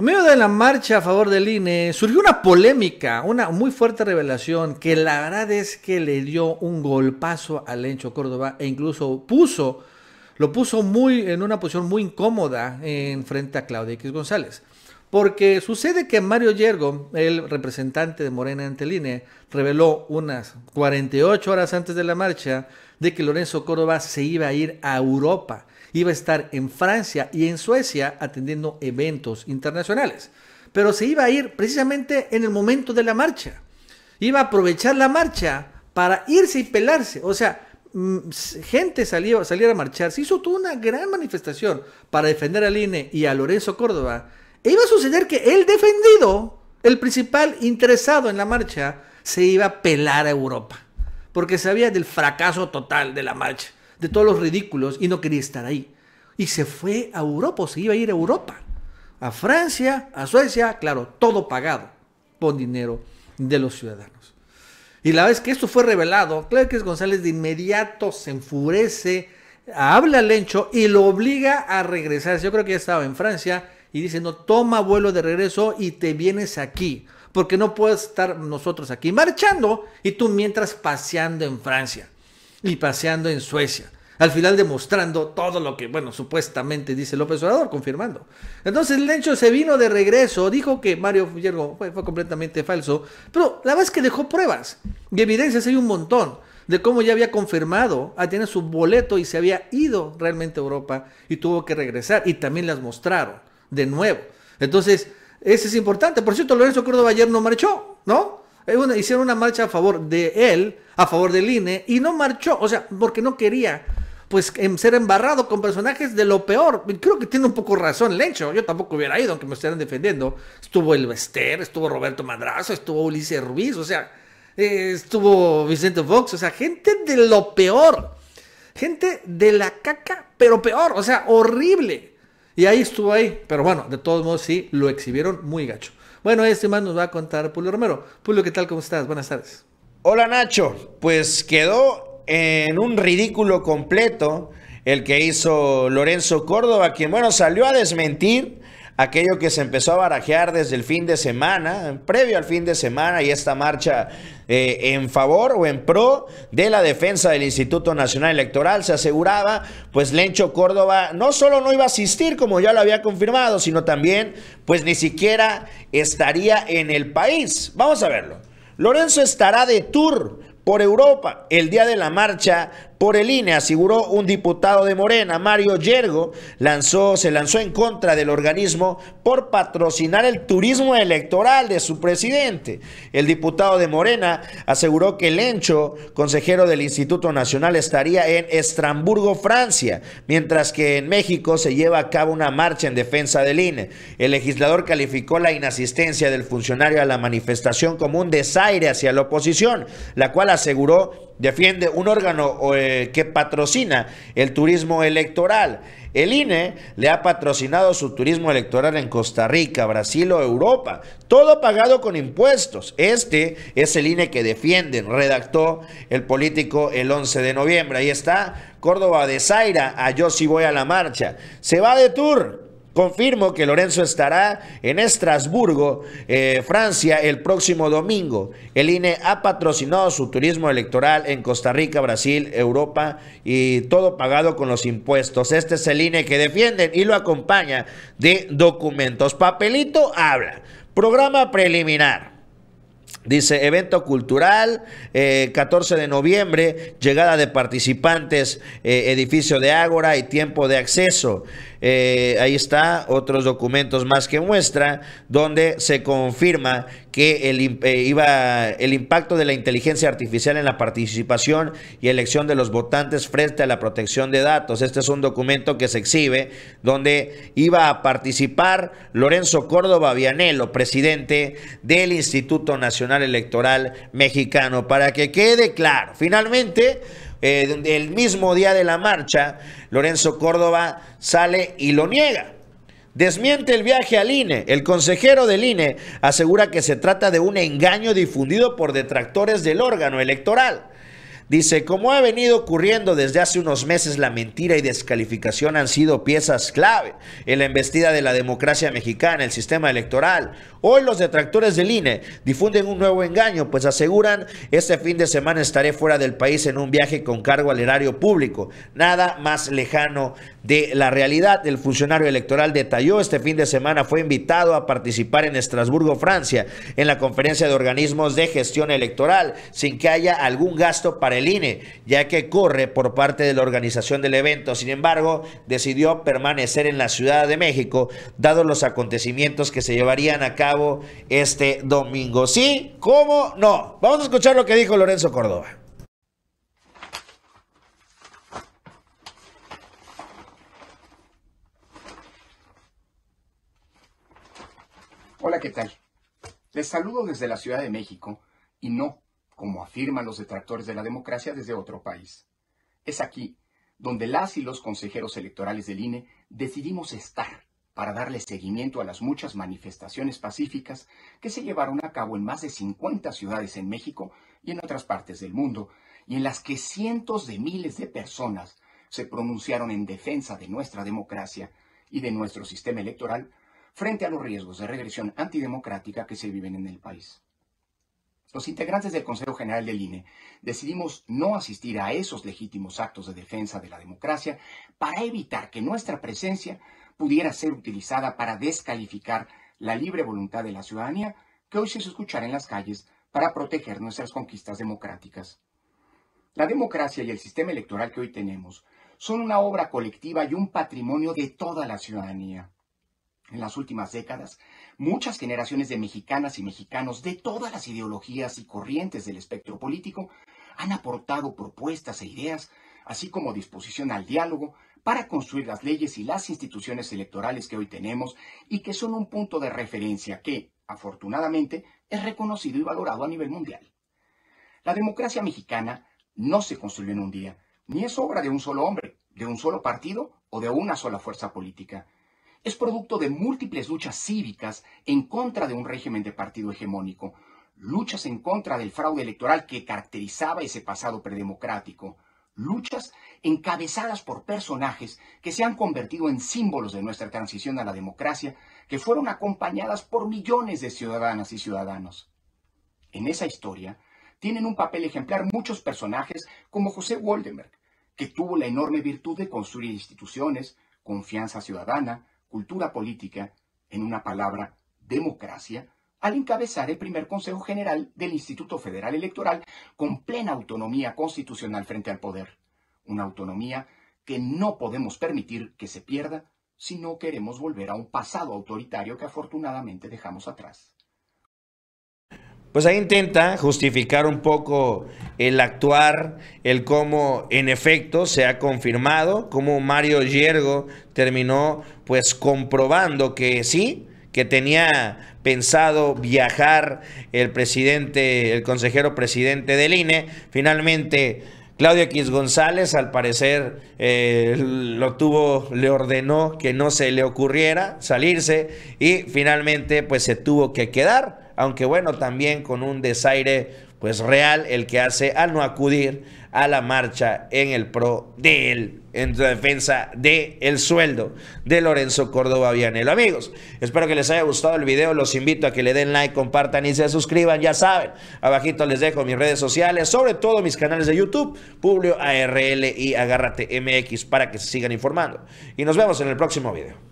En medio de la marcha a favor del INE surgió una polémica, una muy fuerte revelación que la verdad es que le dio un golpazo a Lencho Córdoba e incluso puso, lo puso muy, en una posición muy incómoda en frente a Claudia X González. Porque sucede que Mario Yergo, el representante de Morena ante el INE, reveló unas 48 horas antes de la marcha de que Lorenzo Córdoba se iba a ir a Europa iba a estar en Francia y en Suecia atendiendo eventos internacionales. Pero se iba a ir precisamente en el momento de la marcha. Iba a aprovechar la marcha para irse y pelarse. O sea, mm, gente salió, a marchar. Se hizo toda una gran manifestación para defender al INE y a Lorenzo Córdoba. E iba a suceder que el defendido, el principal interesado en la marcha, se iba a pelar a Europa. Porque sabía del fracaso total de la marcha de todos los ridículos y no quería estar ahí. Y se fue a Europa, o se iba a ir a Europa, a Francia, a Suecia, claro, todo pagado por dinero de los ciudadanos. Y la vez que esto fue revelado, que González de inmediato se enfurece, habla al encho y lo obliga a regresar. Yo creo que ya estaba en Francia y dice, no, toma vuelo de regreso y te vienes aquí, porque no puedes estar nosotros aquí marchando y tú mientras paseando en Francia y paseando en Suecia. Al final demostrando todo lo que, bueno, supuestamente dice López Obrador, confirmando. Entonces el hecho se vino de regreso, dijo que Mario Fullergo fue, completamente falso, pero la verdad es que dejó pruebas y evidencias hay un montón de cómo ya había confirmado a tener su boleto y se había ido realmente a Europa y tuvo que regresar y también las mostraron de nuevo. Entonces, eso es importante. Por cierto, Lorenzo Córdoba ayer no marchó, ¿no? hicieron una marcha a favor de él, a favor del INE, y no marchó, o sea, porque no quería pues em, ser embarrado con personajes de lo peor. Creo que tiene un poco razón hecho. Yo tampoco hubiera ido, aunque me estuvieran defendiendo. Estuvo el Bester, estuvo Roberto Madrazo, estuvo Ulises Ruiz, o sea, eh, estuvo Vicente Fox, o sea, gente de lo peor. Gente de la caca, pero peor, o sea, horrible. Y ahí estuvo ahí. Pero bueno, de todos modos sí, lo exhibieron muy gacho. Bueno, este más nos va a contar Pulio Romero. Pulio, ¿qué tal? ¿Cómo estás? Buenas tardes. Hola Nacho, pues quedó en un ridículo completo el que hizo Lorenzo Córdoba, quien bueno salió a desmentir aquello que se empezó a barajear desde el fin de semana, previo al fin de semana y esta marcha eh, en favor o en pro de la defensa del Instituto Nacional Electoral, se aseguraba, pues Lencho Córdoba no solo no iba a asistir como ya lo había confirmado, sino también pues ni siquiera estaría en el país. Vamos a verlo. Lorenzo estará de tour por Europa el día de la marcha por el INE, aseguró un diputado de Morena, Mario Yergo, lanzó, se lanzó en contra del organismo por patrocinar el turismo electoral de su presidente. El diputado de Morena aseguró que Lencho, consejero del Instituto Nacional, estaría en Estramburgo, Francia, mientras que en México se lleva a cabo una marcha en defensa del INE. El legislador calificó la inasistencia del funcionario a la manifestación como un desaire hacia la oposición, la cual aseguró defiende un órgano eh, que patrocina el turismo electoral. El INE le ha patrocinado su turismo electoral en Costa Rica, Brasil o Europa, todo pagado con impuestos. Este es el INE que defienden, redactó el político el 11 de noviembre. Ahí está Córdoba de Zaira, a Yo sí voy a la marcha. Se va de tour Confirmo que Lorenzo estará en Estrasburgo, eh, Francia, el próximo domingo. El INE ha patrocinado su turismo electoral en Costa Rica, Brasil, Europa y todo pagado con los impuestos. Este es el INE que defienden y lo acompaña de documentos. Papelito habla. Programa preliminar. Dice, evento cultural, 14 eh, de noviembre, llegada de participantes, eh, edificio de Ágora y tiempo de acceso. Eh, ahí está, otros documentos más que muestra, donde se confirma que el, eh, iba, el impacto de la inteligencia artificial en la participación y elección de los votantes frente a la protección de datos. Este es un documento que se exhibe donde iba a participar Lorenzo Córdoba Vianelo, presidente del Instituto Nacional Electoral Mexicano. Para que quede claro, finalmente eh, el mismo día de la marcha, Lorenzo Córdoba sale y lo niega. Desmiente el viaje al INE. El consejero del INE asegura que se trata de un engaño difundido por detractores del órgano electoral. Dice, como ha venido ocurriendo desde hace unos meses, la mentira y descalificación han sido piezas clave en la embestida de la democracia mexicana, el sistema electoral, Hoy los detractores del INE difunden un nuevo engaño, pues aseguran, este fin de semana estaré fuera del país en un viaje con cargo al erario público. Nada más lejano de la realidad. El funcionario electoral detalló, este fin de semana fue invitado a participar en Estrasburgo, Francia, en la conferencia de organismos de gestión electoral, sin que haya algún gasto para el INE, ya que corre por parte de la organización del evento. Sin embargo, decidió permanecer en la Ciudad de México, dado los acontecimientos que se llevarían a cabo este domingo. ¿Sí? ¿Cómo no? Vamos a escuchar lo que dijo Lorenzo Córdoba. Hola, ¿qué tal? Les saludo desde la Ciudad de México y no, como afirman los detractores de la democracia, desde otro país. Es aquí donde las y los consejeros electorales del INE decidimos estar para darle seguimiento a las muchas manifestaciones pacíficas que se llevaron a cabo en más de 50 ciudades en México y en otras partes del mundo, y en las que cientos de miles de personas se pronunciaron en defensa de nuestra democracia y de nuestro sistema electoral frente a los riesgos de regresión antidemocrática que se viven en el país. Los integrantes del Consejo General del INE decidimos no asistir a esos legítimos actos de defensa de la democracia para evitar que nuestra presencia pudiera ser utilizada para descalificar la libre voluntad de la ciudadanía que hoy se escuchar en las calles para proteger nuestras conquistas democráticas. La democracia y el sistema electoral que hoy tenemos son una obra colectiva y un patrimonio de toda la ciudadanía. En las últimas décadas, muchas generaciones de mexicanas y mexicanos de todas las ideologías y corrientes del espectro político han aportado propuestas e ideas, así como disposición al diálogo para construir las leyes y las instituciones electorales que hoy tenemos y que son un punto de referencia que, afortunadamente, es reconocido y valorado a nivel mundial. La democracia mexicana no se construyó en un día, ni es obra de un solo hombre, de un solo partido o de una sola fuerza política. Es producto de múltiples luchas cívicas en contra de un régimen de partido hegemónico, luchas en contra del fraude electoral que caracterizaba ese pasado predemocrático, luchas encabezadas por personajes que se han convertido en símbolos de nuestra transición a la democracia, que fueron acompañadas por millones de ciudadanas y ciudadanos. En esa historia tienen un papel ejemplar muchos personajes como José Woldenberg, que tuvo la enorme virtud de construir instituciones, confianza ciudadana, cultura política, en una palabra, democracia, al encabezar el primer Consejo General del Instituto Federal Electoral con plena autonomía constitucional frente al poder. Una autonomía que no podemos permitir que se pierda si no queremos volver a un pasado autoritario que afortunadamente dejamos atrás. Pues ahí intenta justificar un poco el actuar, el cómo en efecto se ha confirmado, cómo Mario Yergo terminó pues comprobando que sí, que tenía pensado viajar el presidente, el consejero presidente del INE. Finalmente, Claudio X González, al parecer, eh, lo tuvo, le ordenó que no se le ocurriera salirse y finalmente, pues se tuvo que quedar, aunque bueno, también con un desaire, pues real, el que hace al no acudir a la marcha en el pro de él, en defensa del sueldo de Lorenzo Córdoba Vianelo. Amigos, espero que les haya gustado el video. Los invito a que le den like, compartan y se suscriban. Ya saben, abajito les dejo mis redes sociales, sobre todo mis canales de YouTube, Publio ARL y Agárrate MX para que se sigan informando. Y nos vemos en el próximo video.